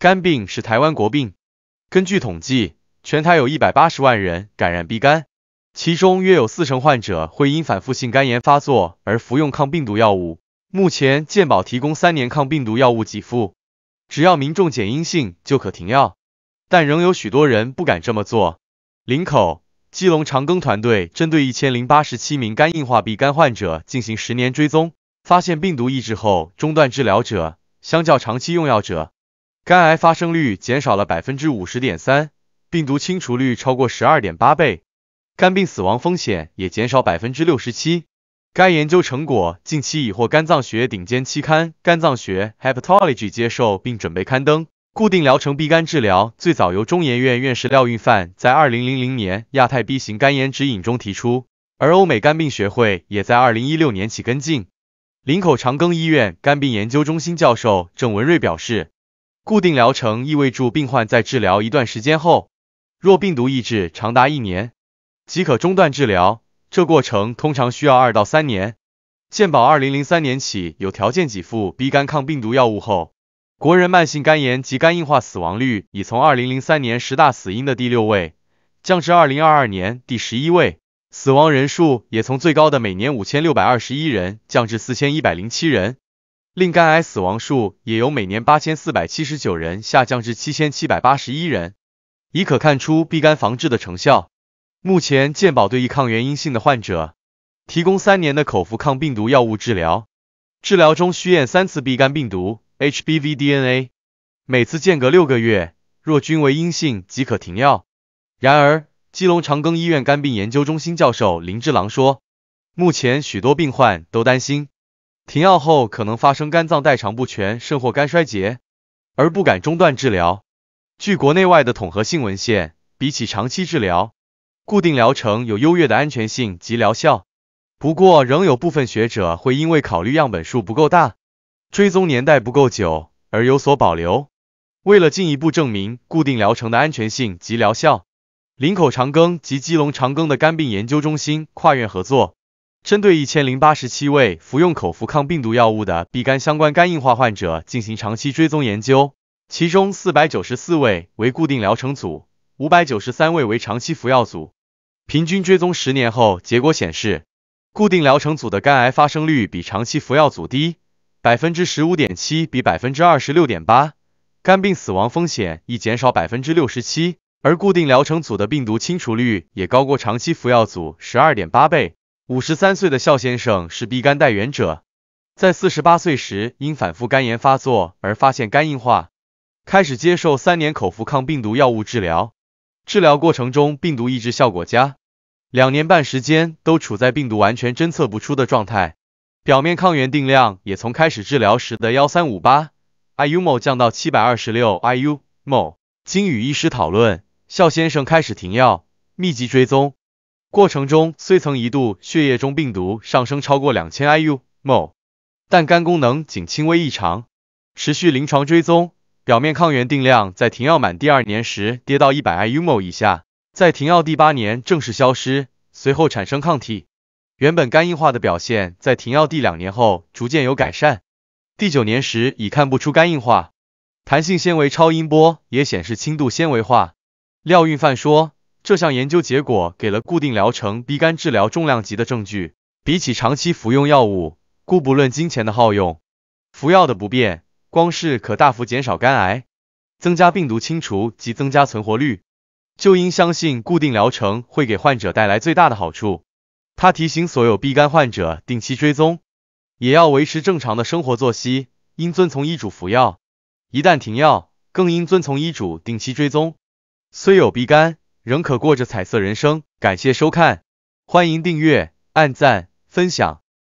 肝病是台湾国病，根据统计，全台有一百八十万人感染丙肝，其中约有四成患者会因反复性肝炎发作而服用抗病毒药物。目前健保提供三年抗病毒药物给付，只要民众检阴性就可停药，但仍有许多人不敢这么做。林口基隆长庚团队针对一千零八十七名肝硬化鼻肝患者进行十年追踪，发现病毒抑制后中断治疗者，相较长期用药者。肝癌发生率减少了百分之五十点三，病毒清除率超过十二点八倍，肝病死亡风险也减少百分之六十七。该研究成果近期已获肝脏学顶尖期刊《肝脏学 Hepatology》接受，并准备刊登。固定疗程 B 肝治疗最早由中研院院士廖运范在二零零零年亚太 B 型肝炎指引中提出，而欧美肝病学会也在二零一六年起跟进。林口长庚医院肝病研究中心教授郑文瑞表示。固定疗程意味着病患在治疗一段时间后，若病毒抑制长达一年，即可中断治疗。这过程通常需要二到三年。健保二零零三年起有条件给付 B 肝抗病毒药物后，国人慢性肝炎及肝硬化死亡率已从二零零三年十大死因的第六位，降至二零二二年第十一位，死亡人数也从最高的每年五千六百二十一人，降至四千一百零七人。令肝癌死亡数也由每年八千四百七十九人下降至七千七百八十一人，已可看出 B 肝防治的成效。目前健保对于抗原阴性的患者，提供三年的口服抗病毒药物治疗，治疗中需验三次 B 肝病毒 HBV DNA，每次间隔六个月，若均为阴性即可停药。然而，基隆长庚医院肝病研究中心教授林志郎说，目前许多病患都担心。停药后可能发生肝脏代偿不全、肾或肝衰竭，而不敢中断治疗。据国内外的统合性文献，比起长期治疗，固定疗程有优越的安全性及疗效。不过，仍有部分学者会因为考虑样本数不够大、追踪年代不够久而有所保留。为了进一步证明固定疗程的安全性及疗效，林口长庚及基隆长庚的肝病研究中心跨院合作。针对一千零八十七位服用口服抗病毒药物的丙肝相关肝硬化患者进行长期追踪研究，其中四百九十四位为固定疗程组，五百九十三位为长期服药组。平均追踪十年后，结果显示，固定疗程组的肝癌发生率比长期服药组低百分之十五点七，比百分之二十六点八；肝病死亡风险亦减少百分之六十七。而固定疗程组的病毒清除率也高过长期服药组十二点八倍。五十三岁的肖先生是鼻肝带言者，在四十八岁时因反复肝炎发作而发现肝硬化，开始接受三年口服抗病毒药物治疗。治疗过程中病毒抑制效果佳，两年半时间都处在病毒完全侦测不出的状态，表面抗原定量也从开始治疗时的幺三五八 i u m 降到七百二十六 i u m 经与医师讨论，肖先生开始停药，密集追踪。过程中虽曾一度血液中病毒上升超过2000 IU/mL，但肝功能仅轻微异常。持续临床追踪，表面抗原定量在停药满第二年时跌到100 IU/mL 以下，在停药第八年正式消失，随后产生抗体。原本肝硬化的表现在停药第两年后逐渐有改善，第九年时已看不出肝硬化，弹性纤维超音波也显示轻度纤维化。廖运范说。这项研究结果给了固定疗程鼻肝治疗重量级的证据。比起长期服用药物，故不论金钱的耗用、服药的不便，光是可大幅减少肝癌、增加病毒清除及增加存活率，就应相信固定疗程会给患者带来最大的好处。他提醒所有鼻肝患者定期追踪，也要维持正常的生活作息，应遵从医嘱服药。一旦停药，更应遵从医嘱定期追踪。虽有鼻肝，仍可过着彩色人生。感谢收看，欢迎订阅、按赞、分享。